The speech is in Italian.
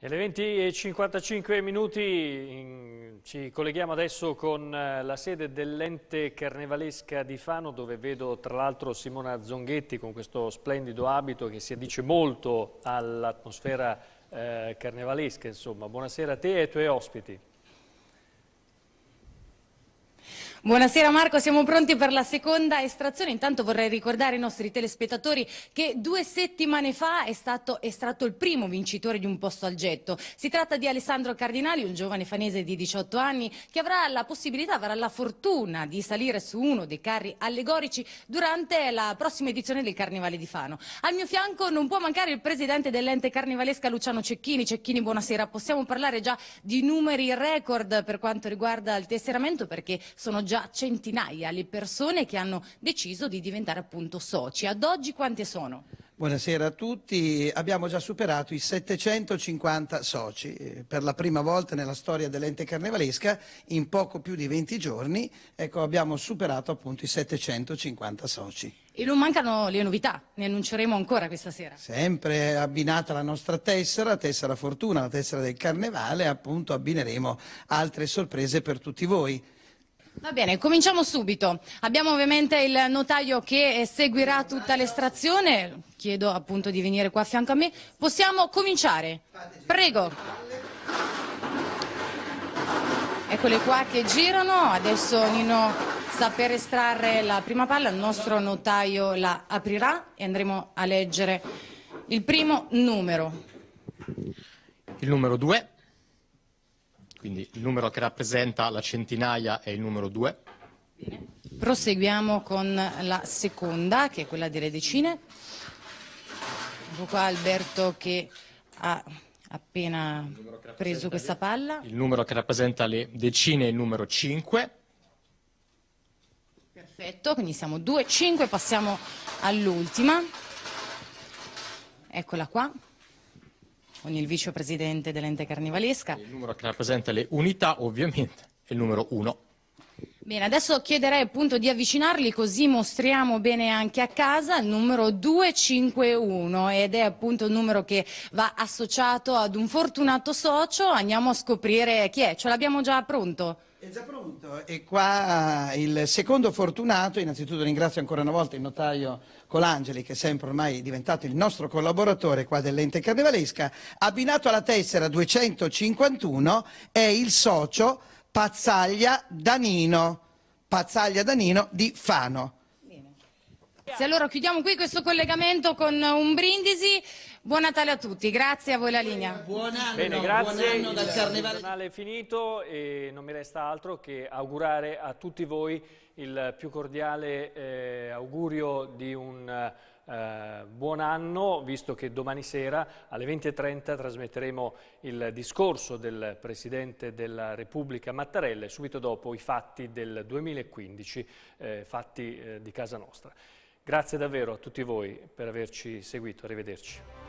Alle 20.55 minuti ci colleghiamo adesso con eh, la sede dell'ente carnevalesca di Fano dove vedo tra l'altro Simona Zonghetti con questo splendido abito che si addice molto all'atmosfera eh, carnevalesca. Insomma. Buonasera a te e ai tuoi ospiti. Buonasera Marco, siamo pronti per la seconda estrazione. Intanto vorrei ricordare ai nostri telespettatori che due settimane fa è stato estratto il primo vincitore di un posto al getto. Si tratta di Alessandro Cardinali, un giovane fanese di 18 anni che avrà la possibilità, avrà la fortuna di salire su uno dei carri allegorici durante la prossima edizione del Carnevale di Fano. Al mio fianco non può mancare il presidente dell'ente carnivalesca Luciano Cecchini. Cecchini, buonasera. Possiamo parlare già di numeri record per quanto riguarda il tesseramento perché sono già già centinaia le persone che hanno deciso di diventare appunto soci. Ad oggi quante sono? Buonasera a tutti, abbiamo già superato i 750 soci, eh, per la prima volta nella storia dell'ente carnevalesca in poco più di 20 giorni ecco, abbiamo superato appunto i 750 soci. E non mancano le novità, ne annunceremo ancora questa sera. Sempre abbinata la nostra tessera, tessera fortuna, la tessera del carnevale, appunto abbineremo altre sorprese per tutti voi. Va bene, cominciamo subito. Abbiamo ovviamente il notaio che eh, seguirà tutta l'estrazione. Chiedo appunto di venire qua a fianco a me. Possiamo cominciare? Prego. Eccole qua che girano. Adesso Nino sta per estrarre la prima palla. Il nostro notaio la aprirà e andremo a leggere il primo numero. Il numero 2. Quindi il numero che rappresenta la centinaia è il numero 2. Proseguiamo con la seconda, che è quella delle decine. Ecco qua Alberto che ha appena preso questa palla. Il numero che rappresenta le decine è il numero 5. Perfetto, quindi siamo 2, 5, passiamo all'ultima. Eccola qua con il vicepresidente dell'ente carnivalesca. Il numero che rappresenta le unità ovviamente è il numero 1. Bene, adesso chiederei appunto di avvicinarli così mostriamo bene anche a casa il numero 251 ed è appunto il numero che va associato ad un fortunato socio. Andiamo a scoprire chi è, ce l'abbiamo già pronto? È già pronto e qua il secondo fortunato, innanzitutto ringrazio ancora una volta il notaio Colangeli che è sempre ormai diventato il nostro collaboratore qua dell'ente carnevalesca, abbinato alla tessera 251 è il socio Pazzaglia Danino, Pazzaglia Danino di Fano. Grazie. Allora chiudiamo qui questo collegamento con un brindisi. Buon Natale a tutti, grazie a voi la linea. Buon anno, Bene, grazie. Buon anno dal carnevale. Il giornale è finito e non mi resta altro che augurare a tutti voi il più cordiale eh, augurio di un eh, buon anno, visto che domani sera alle 20.30 trasmetteremo il discorso del Presidente della Repubblica Mattarella e subito dopo i fatti del 2015, eh, fatti eh, di casa nostra. Grazie davvero a tutti voi per averci seguito, arrivederci.